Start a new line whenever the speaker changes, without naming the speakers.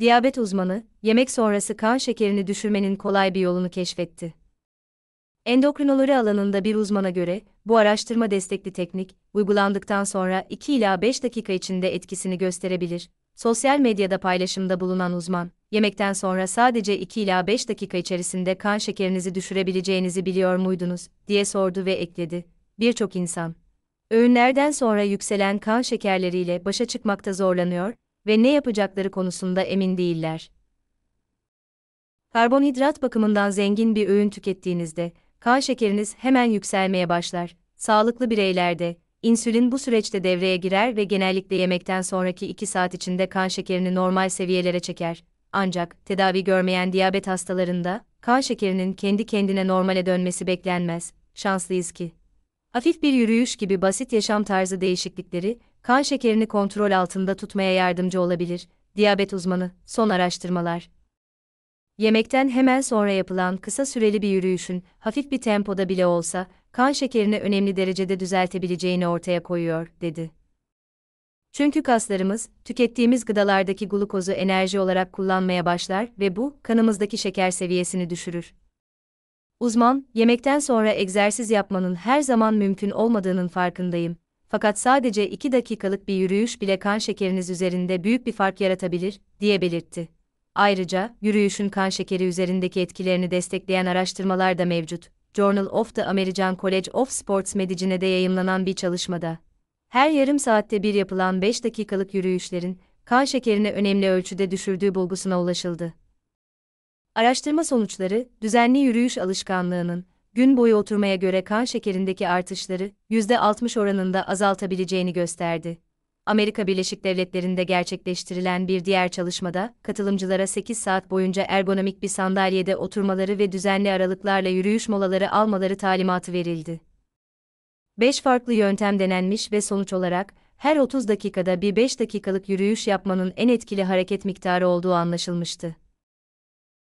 diyabet uzmanı, yemek sonrası kan şekerini düşürmenin kolay bir yolunu keşfetti. Endokrinoloji alanında bir uzmana göre, bu araştırma destekli teknik, uygulandıktan sonra 2 ila 5 dakika içinde etkisini gösterebilir. Sosyal medyada paylaşımda bulunan uzman, yemekten sonra sadece 2 ila 5 dakika içerisinde kan şekerinizi düşürebileceğinizi biliyor muydunuz, diye sordu ve ekledi. Birçok insan, öğünlerden sonra yükselen kan şekerleriyle başa çıkmakta zorlanıyor ve ne yapacakları konusunda emin değiller. Karbonhidrat bakımından zengin bir öğün tükettiğinizde, kan şekeriniz hemen yükselmeye başlar. Sağlıklı bireylerde, insülin bu süreçte devreye girer ve genellikle yemekten sonraki 2 saat içinde kan şekerini normal seviyelere çeker. Ancak tedavi görmeyen diyabet hastalarında kan şekerinin kendi kendine normale dönmesi beklenmez. Şanslıyız ki Hafif bir yürüyüş gibi basit yaşam tarzı değişiklikleri, kan şekerini kontrol altında tutmaya yardımcı olabilir, diyabet uzmanı, son araştırmalar. Yemekten hemen sonra yapılan kısa süreli bir yürüyüşün, hafif bir tempoda bile olsa, kan şekerini önemli derecede düzeltebileceğini ortaya koyuyor, dedi. Çünkü kaslarımız, tükettiğimiz gıdalardaki glukozu enerji olarak kullanmaya başlar ve bu, kanımızdaki şeker seviyesini düşürür. Uzman, yemekten sonra egzersiz yapmanın her zaman mümkün olmadığının farkındayım. Fakat sadece 2 dakikalık bir yürüyüş bile kan şekeriniz üzerinde büyük bir fark yaratabilir, diye belirtti. Ayrıca, yürüyüşün kan şekeri üzerindeki etkilerini destekleyen araştırmalar da mevcut. Journal of the American College of Sports Medicine'de yayımlanan bir çalışmada. Her yarım saatte bir yapılan 5 dakikalık yürüyüşlerin, kan şekerini önemli ölçüde düşürdüğü bulgusuna ulaşıldı. Araştırma sonuçları, düzenli yürüyüş alışkanlığının, gün boyu oturmaya göre kan şekerindeki artışları %60 oranında azaltabileceğini gösterdi. Amerika Birleşik Devletleri'nde gerçekleştirilen bir diğer çalışmada, katılımcılara 8 saat boyunca ergonomik bir sandalyede oturmaları ve düzenli aralıklarla yürüyüş molaları almaları talimatı verildi. 5 farklı yöntem denenmiş ve sonuç olarak, her 30 dakikada bir 5 dakikalık yürüyüş yapmanın en etkili hareket miktarı olduğu anlaşılmıştı.